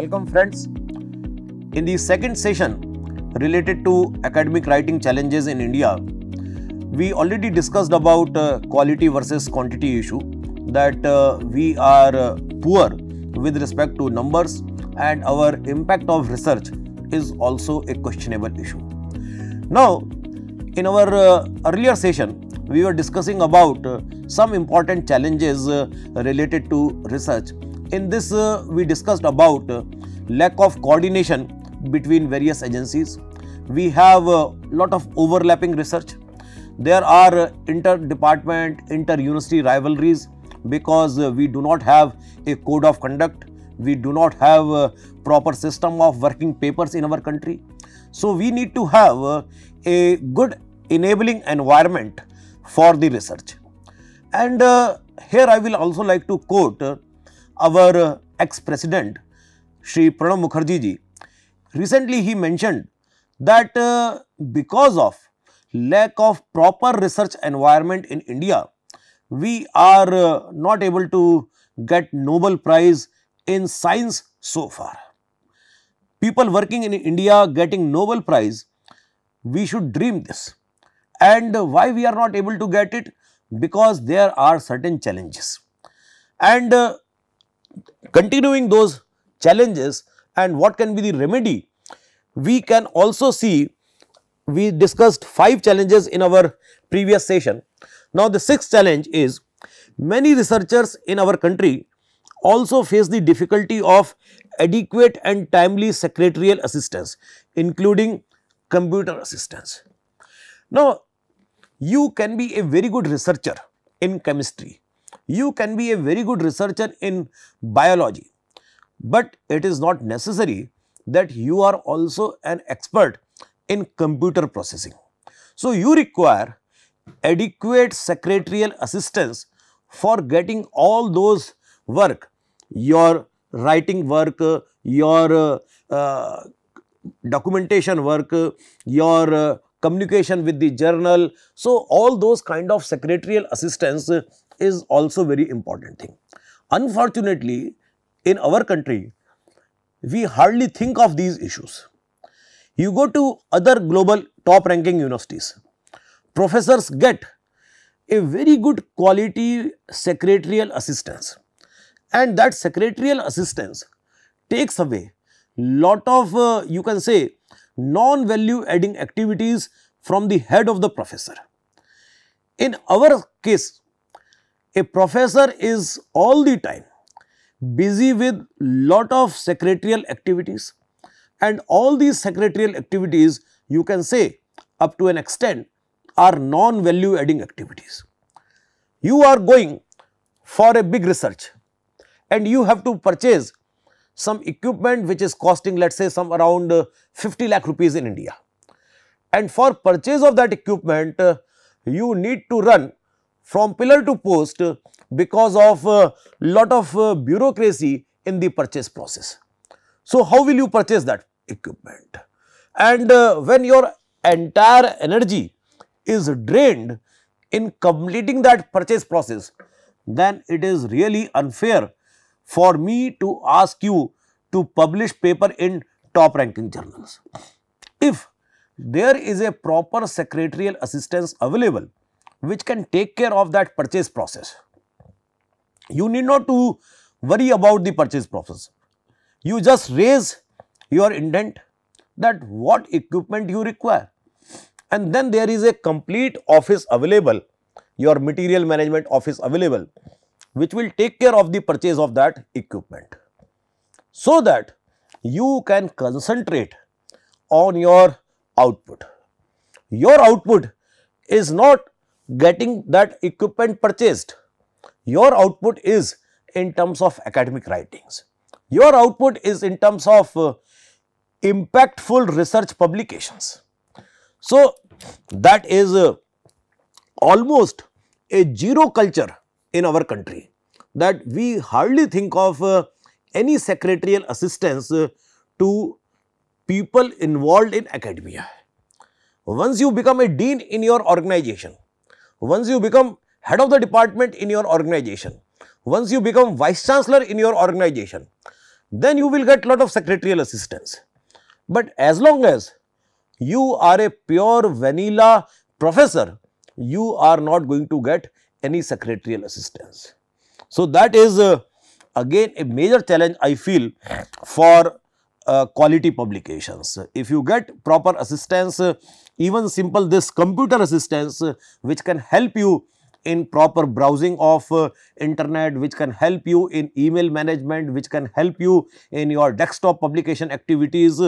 Welcome, friends. In the second session related to academic writing challenges in India, we already discussed about uh, quality versus quantity issue that uh, we are uh, poor with respect to numbers and our impact of research is also a questionable issue. Now, in our uh, earlier session, we were discussing about uh, some important challenges uh, related to research in this, uh, we discussed about uh, lack of coordination between various agencies. We have a uh, lot of overlapping research. There are uh, inter-department, inter-university rivalries because uh, we do not have a code of conduct. We do not have a proper system of working papers in our country. So, we need to have a good enabling environment for the research. And uh, here I will also like to quote our uh, ex-president Shri Pranab Mukherjee ji, recently he mentioned that uh, because of lack of proper research environment in India, we are uh, not able to get Nobel Prize in science so far. People working in India getting Nobel Prize, we should dream this. And why we are not able to get it? Because there are certain challenges. And uh, continuing those challenges and what can be the remedy, we can also see we discussed 5 challenges in our previous session. Now, the sixth challenge is many researchers in our country also face the difficulty of adequate and timely secretarial assistance including computer assistance. Now, you can be a very good researcher in chemistry, you can be a very good researcher in biology, but it is not necessary that you are also an expert in computer processing. So, you require adequate secretarial assistance for getting all those work, your writing work, your uh, uh, documentation work, your uh, communication with the journal. So, all those kind of secretarial assistance is also very important thing. Unfortunately, in our country, we hardly think of these issues. You go to other global top ranking universities, professors get a very good quality secretarial assistance and that secretarial assistance takes away lot of uh, you can say non value adding activities from the head of the professor. In our case a professor is all the time busy with lot of secretarial activities and all these secretarial activities you can say up to an extent are non value adding activities. You are going for a big research and you have to purchase some equipment which is costing let us say some around uh, 50 lakh rupees in India. And for purchase of that equipment, uh, you need to run from pillar to post because of a lot of uh, bureaucracy in the purchase process. So, how will you purchase that equipment? And uh, when your entire energy is drained in completing that purchase process, then it is really unfair for me to ask you to publish paper in top ranking journals. If there is a proper secretarial assistance available which can take care of that purchase process. You need not to worry about the purchase process. You just raise your intent that what equipment you require and then there is a complete office available, your material management office available which will take care of the purchase of that equipment. So that you can concentrate on your output. Your output is not getting that equipment purchased, your output is in terms of academic writings. Your output is in terms of uh, impactful research publications. So, that is uh, almost a zero culture in our country that we hardly think of uh, any secretarial assistance uh, to people involved in academia. Once you become a dean in your organization, once you become head of the department in your organization, once you become vice chancellor in your organization, then you will get lot of secretarial assistance. But as long as you are a pure vanilla professor, you are not going to get any secretarial assistance. So, that is uh, again a major challenge I feel for uh, quality publications. If you get proper assistance uh, even simple this computer assistance uh, which can help you in proper browsing of uh, internet which can help you in email management which can help you in your desktop publication activities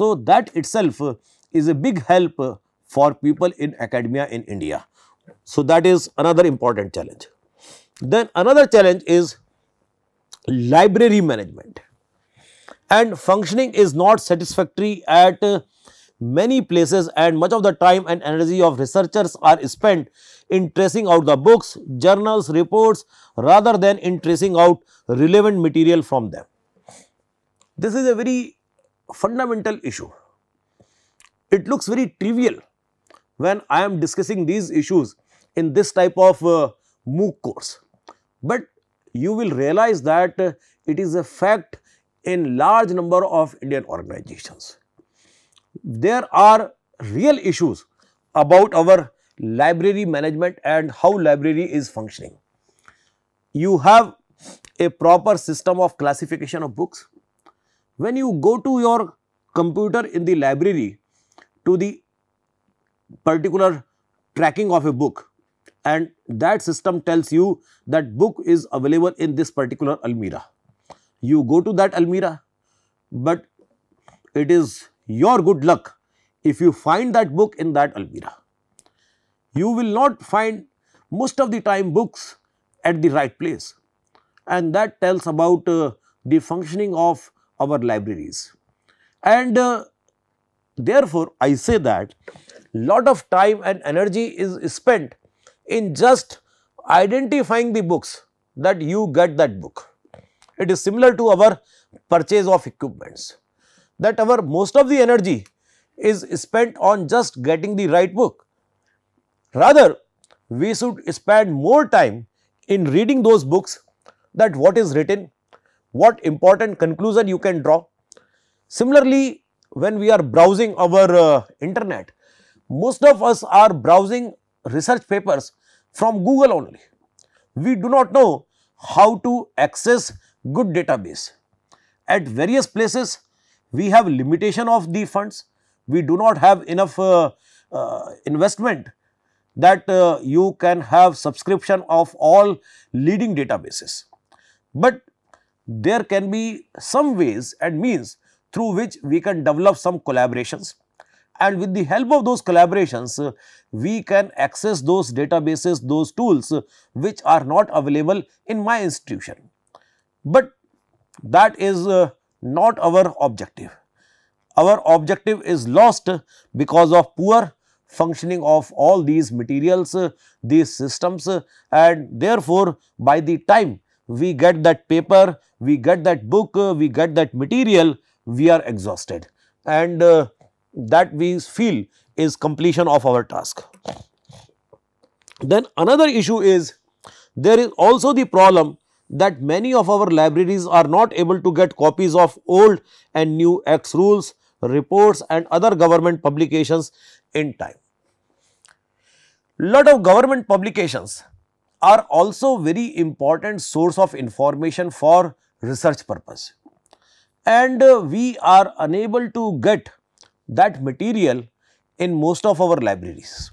so that itself uh, is a big help uh, for people in academia in india so that is another important challenge then another challenge is library management and functioning is not satisfactory at uh, many places and much of the time and energy of researchers are spent in tracing out the books, journals, reports rather than in tracing out relevant material from them. This is a very fundamental issue. It looks very trivial when I am discussing these issues in this type of uh, MOOC course, but you will realize that uh, it is a fact in large number of Indian organizations there are real issues about our library management and how library is functioning. You have a proper system of classification of books. When you go to your computer in the library to the particular tracking of a book and that system tells you that book is available in this particular almirah. You go to that almirah, but it is your good luck if you find that book in that almirah. You will not find most of the time books at the right place and that tells about uh, the functioning of our libraries. And uh, therefore, I say that lot of time and energy is spent in just identifying the books that you get that book. It is similar to our purchase of equipments that our most of the energy is spent on just getting the right book. Rather, we should spend more time in reading those books that what is written, what important conclusion you can draw. Similarly, when we are browsing our uh, internet, most of us are browsing research papers from Google only. We do not know how to access good database. At various places, we have limitation of the funds, we do not have enough uh, uh, investment that uh, you can have subscription of all leading databases. But there can be some ways and means through which we can develop some collaborations and with the help of those collaborations uh, we can access those databases those tools uh, which are not available in my institution but that is uh, not our objective. Our objective is lost because of poor functioning of all these materials, these systems and therefore, by the time we get that paper, we get that book, we get that material, we are exhausted and uh, that we feel is completion of our task. Then another issue is there is also the problem that many of our libraries are not able to get copies of old and new X rules, reports and other government publications in time. Lot of government publications are also very important source of information for research purpose and uh, we are unable to get that material in most of our libraries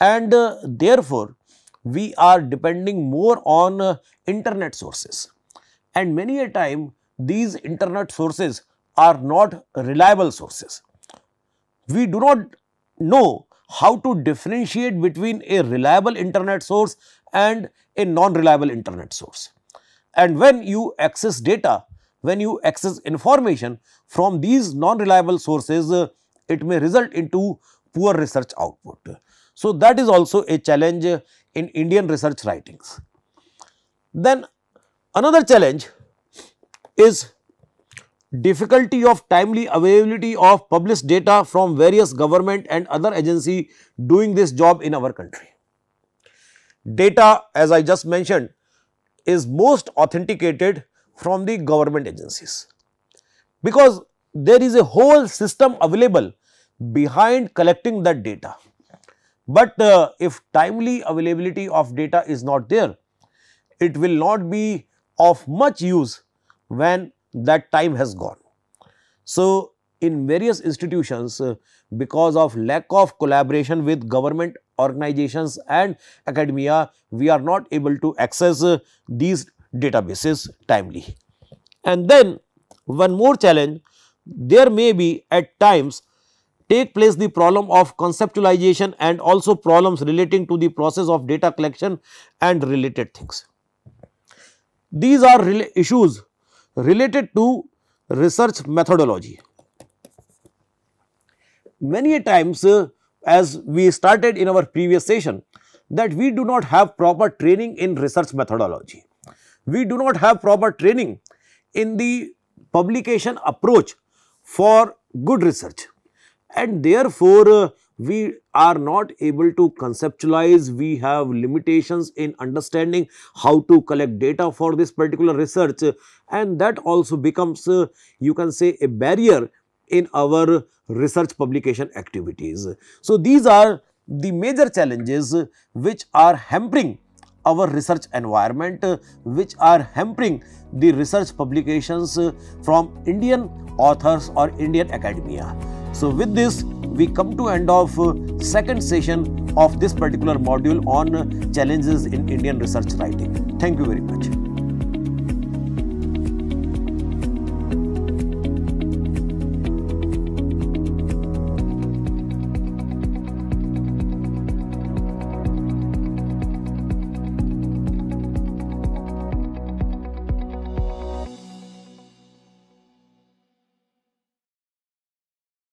and uh, therefore we are depending more on uh, internet sources. And many a time, these internet sources are not reliable sources. We do not know how to differentiate between a reliable internet source and a non-reliable internet source. And when you access data, when you access information from these non-reliable sources, uh, it may result into poor research output. So, that is also a challenge uh, in Indian research writings. Then another challenge is difficulty of timely availability of published data from various government and other agency doing this job in our country. Data as I just mentioned is most authenticated from the government agencies because there is a whole system available behind collecting that data. But uh, if timely availability of data is not there, it will not be of much use when that time has gone. So, in various institutions, uh, because of lack of collaboration with government organizations and academia, we are not able to access uh, these databases timely. And then one more challenge, there may be at times take place the problem of conceptualization and also problems relating to the process of data collection and related things. These are issues related to research methodology. Many times uh, as we started in our previous session that we do not have proper training in research methodology. We do not have proper training in the publication approach for good research and therefore uh, we are not able to conceptualize we have limitations in understanding how to collect data for this particular research and that also becomes uh, you can say a barrier in our research publication activities. So, these are the major challenges which are hampering our research environment which are hampering the research publications from Indian authors or Indian academia. So with this, we come to end of uh, second session of this particular module on challenges in Indian research writing. Thank you very much.